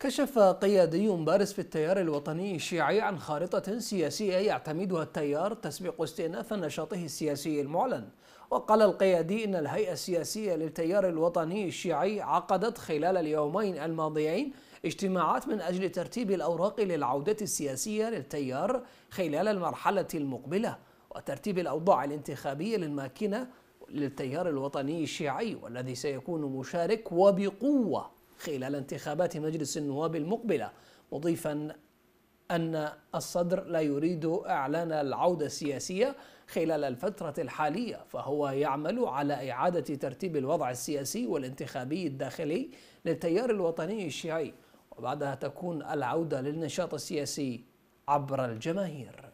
كشف قيادي بارز في التيار الوطني الشيعي عن خارطة سياسية يعتمدها التيار تسبق استئناف نشاطه السياسي المعلن وقال القيادي إن الهيئة السياسية للتيار الوطني الشيعي عقدت خلال اليومين الماضيين اجتماعات من أجل ترتيب الأوراق للعودة السياسية للتيار خلال المرحلة المقبلة وترتيب الأوضاع الانتخابية للماكينة للتيار الوطني الشيعي والذي سيكون مشارك وبقوة خلال انتخابات مجلس النواب المقبله مضيفا أن الصدر لا يريد إعلان العودة السياسية خلال الفترة الحالية فهو يعمل على إعادة ترتيب الوضع السياسي والانتخابي الداخلي للتيار الوطني الشيعي وبعدها تكون العودة للنشاط السياسي عبر الجماهير